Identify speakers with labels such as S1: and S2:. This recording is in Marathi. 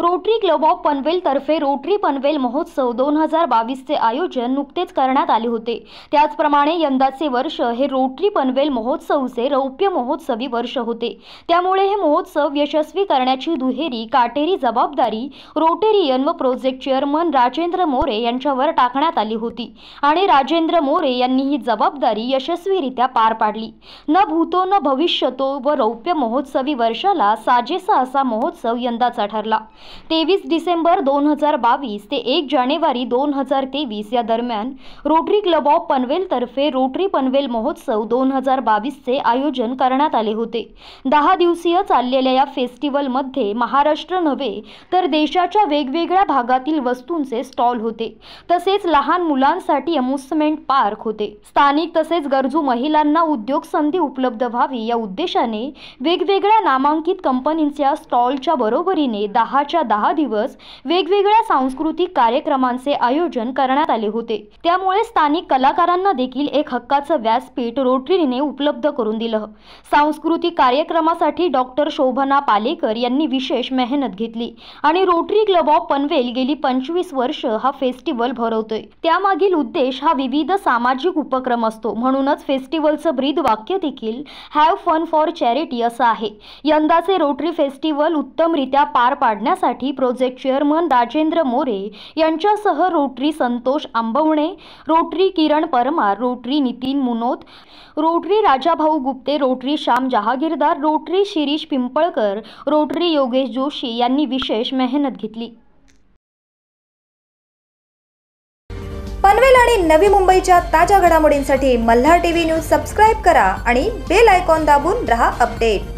S1: रोटरी क्लब ऑफ पनवेलतर्फे रोटरी पनवेल महोत्सव दोन हजार बावीसचे आयोजन नुकतेच करण्यात आले होते त्याचप्रमाणे यंदाचे वर्ष हे रोटरी पनवेल महोत्सवचे रौप्य महोत्सवी वर्ष होते त्यामुळे हे महोत्सव यशस्वी करण्याची दुहेरी काटेरी जबाबदारी रोटेरियन व प्रोजेक्ट चेअरमन राजेंद्र मोरे यांच्यावर टाकण्यात आली होती आणि राजेंद्र मोरे यांनी ही जबाबदारी यशस्वीरित्या पार पाडली न भूतो न भविष्यतो व रौप्य महोत्सवी वर्षाला साजेसा असा महोत्सव यंदाचा ठरला तेवीस डिसेंबर दोन हजार बावीस ते एक जानेवारी दोन हजार तेवीस या दरम्यान रोटरी क्लब ऑफ पनवेल तर्फे रोटरी पनवेल महोत्सव दोन हजार बावीसचे आयोजन करण्यात आले होते दहा दिवसीय चाललेल्या या फेस्टिवलमध्ये महाराष्ट्र नव्हे तर देशाच्या वेगवेगळ्या भागातील वस्तूंचे स्टॉल होते तसेच लहान मुलांसाठी अम्युसमेंट पार्क होते स्थानिक तसेच गरजू महिलांना उद्योग संधी उपलब्ध व्हावी या उद्देशाने वेगवेगळ्या नामांकित कंपनींच्या स्टॉलच्या बरोबरीने दहाच्या मागच्या दहा दिवस वेगवेगळ्या सांस्कृतिक कार्यक्रमांचे आयोजन करण्यात आले होते त्यामुळे स्थानिक कलाकारांना देखील एक हक्काचं व्यासपीठ रोटरीने उपलब्ध करून दिलं सांस्कृतिक कार्यक्रमासाठी डॉक्टर शोभना पालेकर यांनी विशेष मेहनत घेतली आणि रोटरी क्लब ऑफ पनवेल गेली पंचवीस वर्ष हा फेस्टिवल भरवतोय त्यामागील उद्देश हा विविध सामाजिक उपक्रम असतो म्हणूनच फेस्टिवलचं ब्रीद वाक्य देखील हॅव फन फॉर चॅरिटी असं आहे यंदाचे रोटरी फेस्टिवल उत्तमरित्या पार पाडण्यासाठी यासाठी प्रोजेक्ट चेअरमन राजेंद्र मोरे यांच्यासह Rotary Santosh Ambavane Rotary Kiran Parmar Rotary Nitin Munot Rotary Rajabhau Gupte Rotary Shyam Jahagirdar Rotary Shirish Pimpalkar Rotary Yogesh Joshi यांनी विशेष मेहनत घेतली पनवेल आणि नवी मुंबईच्या ताज्या घडामोडींसाठी मल्हार टीव्ही न्यूज सबस्क्राईब करा आणि बेल आयकॉन दाबून रहा अपडेट